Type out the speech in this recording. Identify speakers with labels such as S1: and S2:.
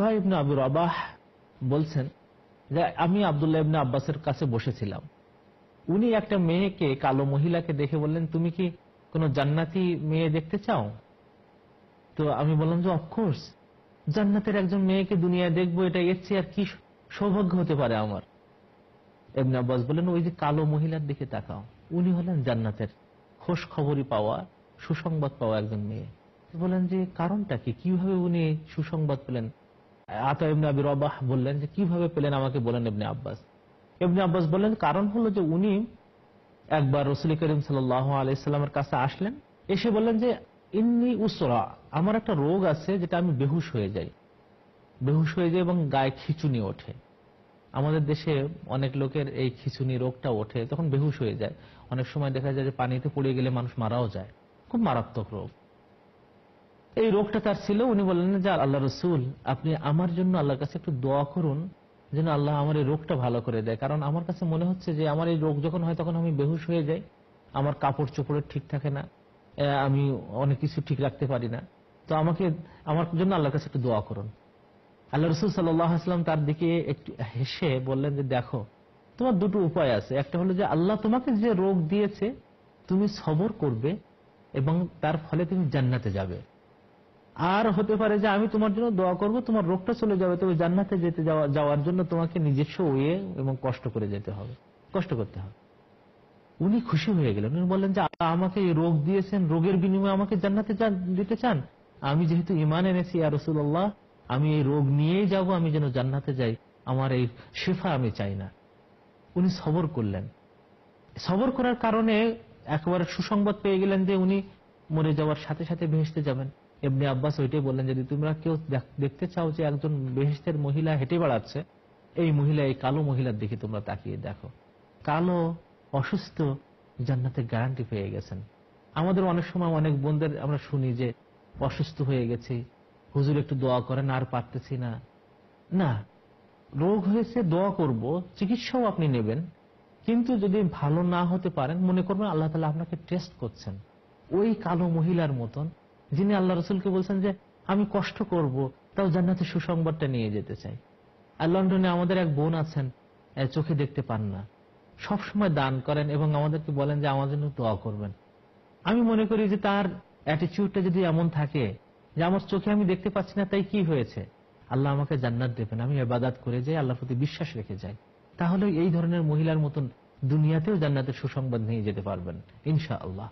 S1: বলছেন যে আমি আবদুল্লাহ ইবনে আব্বাসের কাছে বসেছিলাম উনি একটা মেয়েকে কালো মহিলাকে দেখে বললেন তুমি কি কোন জান্নাতি মেয়ে দেখতে চাও তো আমি বললাম যে অফকোর্স জান্নাতের একজন মেয়েকে দুনিয়ায় দেখবো এটা এর আর কি সৌভাগ্য হতে পারে আমার এমনি আব্বাস বললেন ওই যে কালো মহিলার দিকে তাকাও উনি হলেন জান্নাতের খোঁজ খবরই পাওয়া সুসংবাদ পাওয়া একজন মেয়ে বলেন যে কারণটা কি কিভাবে উনি সুসংবাদ পেলেন আতা ইবনে আবি রবাহ বললেন যে কিভাবে পেলেন আমাকে বলেন ইবনে আব্বাস ইবনে আব্বাস বললেন কারণ হলো যে উনি একবার রসুল করিম সাল আলাইস্লামের কাছে আসলেন এসে বললেন যে ইন্নি উসরা আমার একটা রোগ আছে যেটা আমি বেহুশ হয়ে যাই বেহুশ হয়ে যাই এবং গায়ে খিচুনি ওঠে আমাদের দেশে অনেক লোকের এই খিচুনি রোগটা ওঠে তখন বেহুশ হয়ে যায় অনেক সময় দেখা যায় যে পানিতে পড়ে গেলে মানুষ মারাও যায় খুব মারাত্মক রোগ এই রোগটা তার ছিল উনি বললেন যে আল্লাহ রসুল আপনি আমার জন্য আল্লাহর কাছে একটু দোয়া করুন যেন আল্লাহ আমার এই রোগটা ভালো করে দেয় কারণ আমার কাছে মনে হচ্ছে যে আমার এই রোগ যখন হয় তখন আমি বেহুস হয়ে যাই আমার কাপড় চোপড়ের ঠিক থাকে না আমি অনেক কিছু ঠিক রাখতে পারি না তো আমাকে আমার জন্য আল্লাহর কাছে একটু দোয়া করুন আল্লাহ রসুল সাল্লাম তার দিকে একটু হেসে বললেন যে দেখো তোমার দুটো উপায় আছে একটা হলো যে আল্লাহ তোমাকে যে রোগ দিয়েছে তুমি সবর করবে এবং তার ফলে তুমি জান্নাতে যাবে আর হতে পারে যে আমি তোমার জন্য দোয়া করব তোমার রোগটা চলে যাবে তবে জান্নাতে যেতে যাওয়ার জন্য তোমাকে নিজস্ব ওয়ে এবং কষ্ট করে যেতে হবে কষ্ট করতে হবে উনি খুশি হয়ে গেলেন উনি বললেন যে আমাকে রোগ দিয়েছেন রোগের বিনিময়ে আমাকে জান্নাতে দিতে চান আমি যেহেতু ইমান এনেছি আর রসুল্লাহ আমি এই রোগ নিয়েই যাব আমি যেন জান্নাতে যাই আমার এই শেফা আমি চাই না উনি সবর করলেন সবর করার কারণে একবার সুসংবাদ পেয়ে গেলেন যে উনি মরে যাওয়ার সাথে সাথে ভেসতে যাবেন এমনি আব্বাস ওইটাই বললেন যদি তোমরা কেউ দেখতে চাও যে একজন বেহিস্তের মহিলা হেঁটে বেড়াচ্ছে এই মহিলা এই কালো মহিলার দিকে তোমরা তাকিয়ে দেখো কালো অসুস্থ জান্নাতে গ্যারান্টি পেয়ে গেছেন আমাদের অনেক সময় অনেক বোনদের আমরা শুনি যে অসুস্থ হয়ে গেছি হুজুর একটু দোয়া করেন আর পারতেছি না না রোগ হয়েছে দোয়া করব চিকিৎসাও আপনি নেবেন কিন্তু যদি ভালো না হতে পারেন মনে করবেন আল্লাহ তালা আপনাকে টেস্ট করছেন ওই কালো মহিলার মতন যিনি আল্লাহ রসুলকে বলছেন যে আমি কষ্ট করব তাও জান্নাতে সুসংবাদটা নিয়ে যেতে চাই আর লন্ডনে আমাদের এক বোন আছেন চোখে দেখতে পান না সব সময় দান করেন এবং আমাদেরকে বলেন যে আমার জন্য দোয়া করবেন আমি মনে করি যে তার অ্যাটিচিউডটা যদি এমন থাকে যে আমার চোখে আমি দেখতে পাচ্ছি না তাই কি হয়েছে আল্লাহ আমাকে জান্নাত দেবেন আমি এবাদাত করে যাই আল্লাহর প্রতি বিশ্বাস রেখে যাই তাহলে এই ধরনের মহিলার মতন দুনিয়াতেও জান্নাতের সুসংবাদ নিয়ে যেতে পারবেন ইনশা আল্লাহ